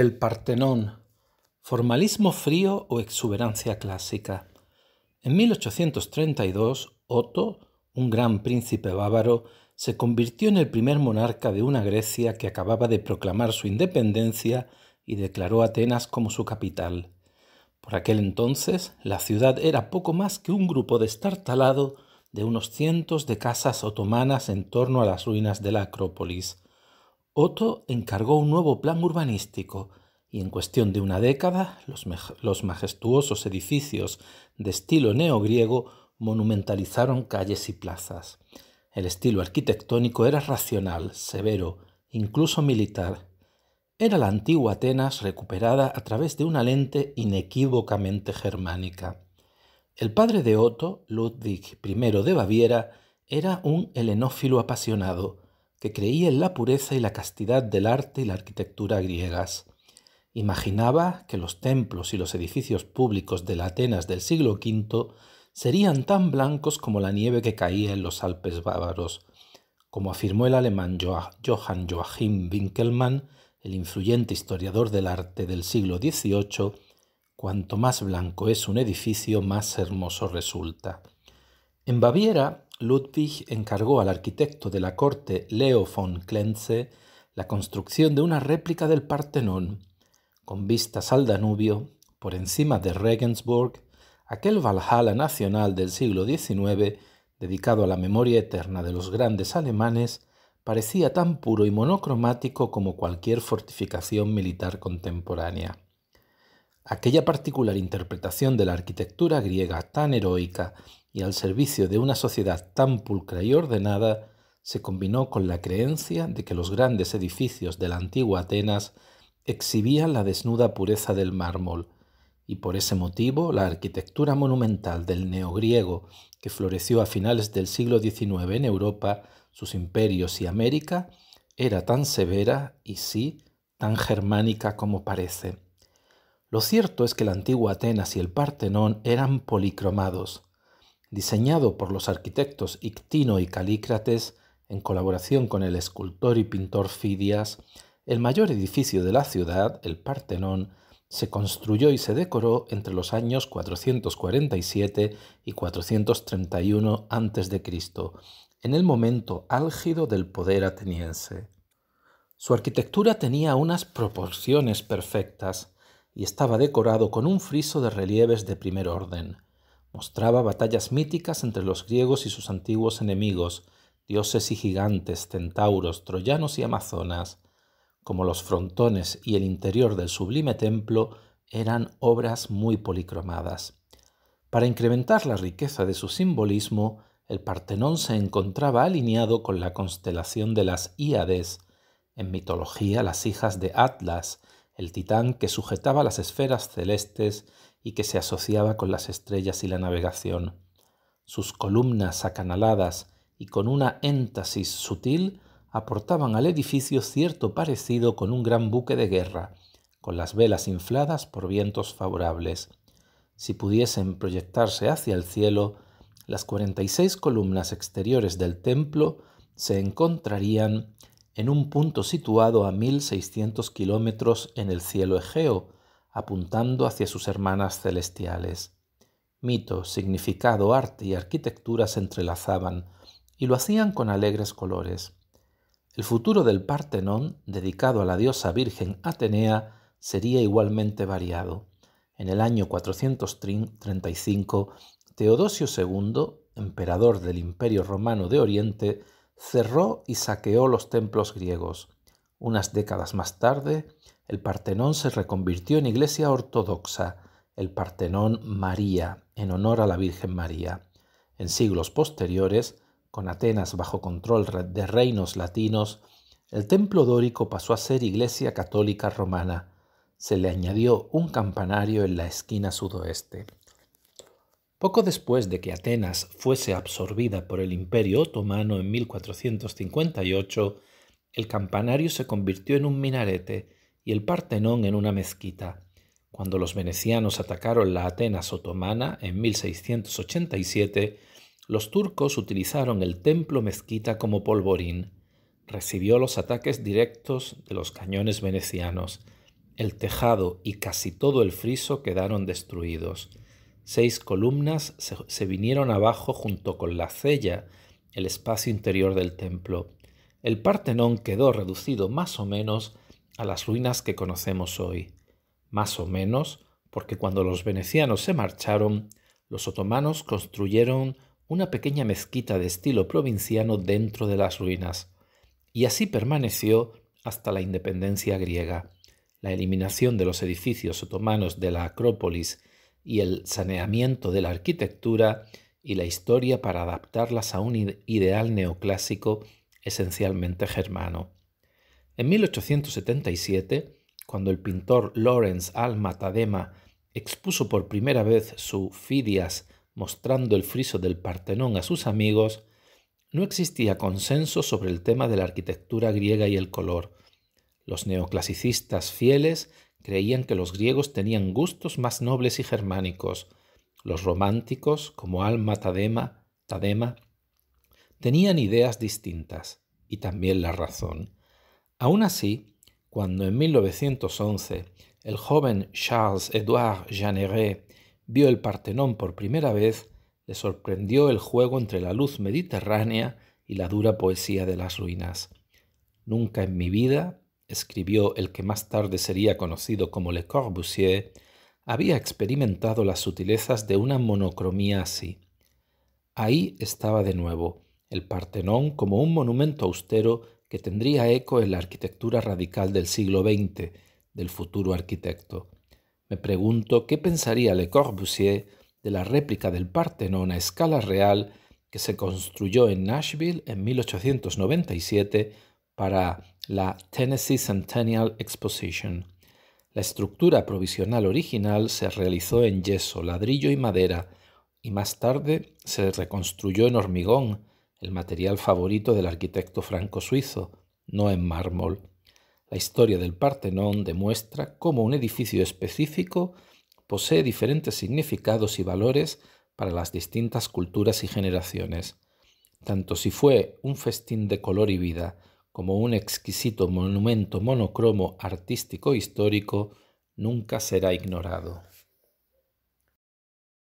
El Partenón. Formalismo frío o exuberancia clásica. En 1832, Otto, un gran príncipe bávaro, se convirtió en el primer monarca de una Grecia que acababa de proclamar su independencia y declaró Atenas como su capital. Por aquel entonces, la ciudad era poco más que un grupo de destartalado de unos cientos de casas otomanas en torno a las ruinas de la Acrópolis. Otto encargó un nuevo plan urbanístico y en cuestión de una década los, majestuosos edificios de estilo neogriego monumentalizaron calles y plazas. El estilo arquitectónico era racional, severo, incluso militar. Era la antigua Atenas recuperada a través de una lente inequívocamente germánica. El padre de Otto, Ludwig I de Baviera, era un helenófilo apasionado, que creía en la pureza y la castidad del arte y la arquitectura griegas. Imaginaba que los templos y los edificios públicos de la Atenas del siglo V serían tan blancos como la nieve que caía en los Alpes bávaros. Como afirmó el alemán Johann Joachim Winckelmann, el influyente historiador del arte del siglo XVIII, cuanto más blanco es un edificio, más hermoso resulta. En Baviera, Ludwig encargó al arquitecto de la corte Leo von Klenze la construcción de una réplica del Partenón, con vistas al Danubio, por encima de Regensburg, aquel Valhalla nacional del siglo XIX dedicado a la memoria eterna de los grandes alemanes, parecía tan puro y monocromático como cualquier fortificación militar contemporánea. Aquella particular interpretación de la arquitectura griega tan heroica y al servicio de una sociedad tan pulcra y ordenada, se combinó con la creencia de que los grandes edificios de la antigua Atenas exhibían la desnuda pureza del mármol, y por ese motivo la arquitectura monumental del neogriego, que floreció a finales del siglo XIX en Europa, sus imperios y América, era tan severa y sí, tan germánica como parece. Lo cierto es que la antigua Atenas y el Partenón eran policromados, diseñado por los arquitectos Ictino y Calícrates en colaboración con el escultor y pintor Fidias, el mayor edificio de la ciudad, el Partenón, se construyó y se decoró entre los años 447 y 431 a.C., en el momento álgido del poder ateniense. Su arquitectura tenía unas proporciones perfectas y estaba decorado con un friso de relieves de primer orden. Mostraba batallas míticas entre los griegos y sus antiguos enemigos, dioses y gigantes, centauros, troyanos y amazonas, como los frontones y el interior del sublime templo eran obras muy policromadas. Para incrementar la riqueza de su simbolismo, el Partenón se encontraba alineado con la constelación de las Íades, en mitología las hijas de Atlas, el titán que sujetaba las esferas celestes y que se asociaba con las estrellas y la navegación. Sus columnas acanaladas y con una éntasis sutil aportaban al edificio cierto parecido con un gran buque de guerra, con las velas infladas por vientos favorables. Si pudiesen proyectarse hacia el cielo, las 46 columnas exteriores del templo se encontrarían en un punto situado a 1.600 kilómetros en el cielo Egeo, apuntando hacia sus hermanas celestiales. Mito, significado, arte y arquitectura se entrelazaban, y lo hacían con alegres colores. El futuro del Partenón, dedicado a la diosa virgen Atenea, sería igualmente variado. En el año 435, Teodosio II, emperador del Imperio Romano de Oriente, cerró y saqueó los templos griegos. Unas décadas más tarde, el Partenón se reconvirtió en iglesia ortodoxa, el Partenón María, en honor a la Virgen María. En siglos posteriores, con Atenas bajo control de reinos latinos, el templo dórico pasó a ser iglesia católica romana. Se le añadió un campanario en la esquina sudoeste. Poco después de que Atenas fuese absorbida por el Imperio otomano en 1458, el campanario se convirtió en un minarete y el Partenón en una mezquita. Cuando los venecianos atacaron la Atenas otomana en 1687, los turcos utilizaron el templo mezquita como polvorín. Recibió los ataques directos de los cañones venecianos. El tejado y casi todo el friso quedaron destruidos. Seis columnas se, se vinieron abajo junto con la cella, el espacio interior del templo el Partenón quedó reducido más o menos a las ruinas que conocemos hoy. Más o menos porque cuando los venecianos se marcharon, los otomanos construyeron una pequeña mezquita de estilo provinciano dentro de las ruinas, y así permaneció hasta la independencia griega. La eliminación de los edificios otomanos de la Acrópolis y el saneamiento de la arquitectura y la historia para adaptarlas a un ideal neoclásico esencialmente germano. En 1877, cuando el pintor Lawrence Alma Tadema expuso por primera vez su Fidias mostrando el friso del Partenón a sus amigos, no existía consenso sobre el tema de la arquitectura griega y el color. Los neoclasicistas fieles creían que los griegos tenían gustos más nobles y germánicos. Los románticos, como Alma Tadema, Tadema tenían ideas distintas y también la razón. Aún así, cuando en 1911 el joven Charles-Édouard Jeanneret vio el Partenón por primera vez, le sorprendió el juego entre la luz mediterránea y la dura poesía de las ruinas. Nunca en mi vida, escribió el que más tarde sería conocido como Le Corbusier, había experimentado las sutilezas de una monocromía así. Ahí estaba de nuevo, el Partenón como un monumento austero que tendría eco en la arquitectura radical del siglo XX del futuro arquitecto. Me pregunto qué pensaría Le Corbusier de la réplica del Partenón a escala real que se construyó en Nashville en 1897 para la Tennessee Centennial Exposition. La estructura provisional original se realizó en yeso, ladrillo y madera, y más tarde se reconstruyó en hormigón, el material favorito del arquitecto franco-suizo, no en mármol. La historia del Partenón demuestra cómo un edificio específico posee diferentes significados y valores para las distintas culturas y generaciones. Tanto si fue un festín de color y vida como un exquisito monumento monocromo artístico e histórico, nunca será ignorado.